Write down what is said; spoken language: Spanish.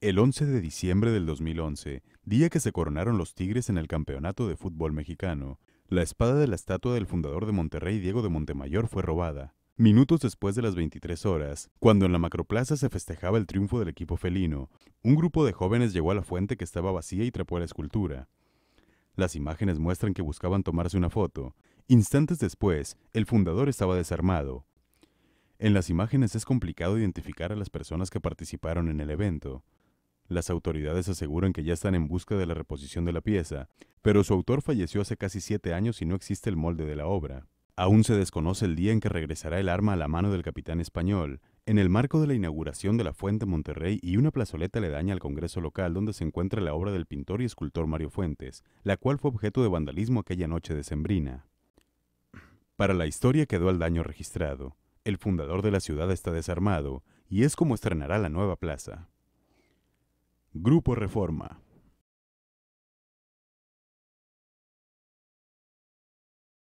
El 11 de diciembre del 2011, día que se coronaron los Tigres en el Campeonato de Fútbol Mexicano, la espada de la estatua del fundador de Monterrey, Diego de Montemayor, fue robada. Minutos después de las 23 horas, cuando en la macroplaza se festejaba el triunfo del equipo felino, un grupo de jóvenes llegó a la fuente que estaba vacía y trepó a la escultura. Las imágenes muestran que buscaban tomarse una foto. Instantes después, el fundador estaba desarmado. En las imágenes es complicado identificar a las personas que participaron en el evento. Las autoridades aseguran que ya están en busca de la reposición de la pieza, pero su autor falleció hace casi siete años y no existe el molde de la obra. Aún se desconoce el día en que regresará el arma a la mano del capitán español, en el marco de la inauguración de la Fuente Monterrey y una plazoleta le daña al Congreso local donde se encuentra la obra del pintor y escultor Mario Fuentes, la cual fue objeto de vandalismo aquella noche de Sembrina. Para la historia quedó el daño registrado. El fundador de la ciudad está desarmado, y es como estrenará la nueva plaza. Grupo Reforma.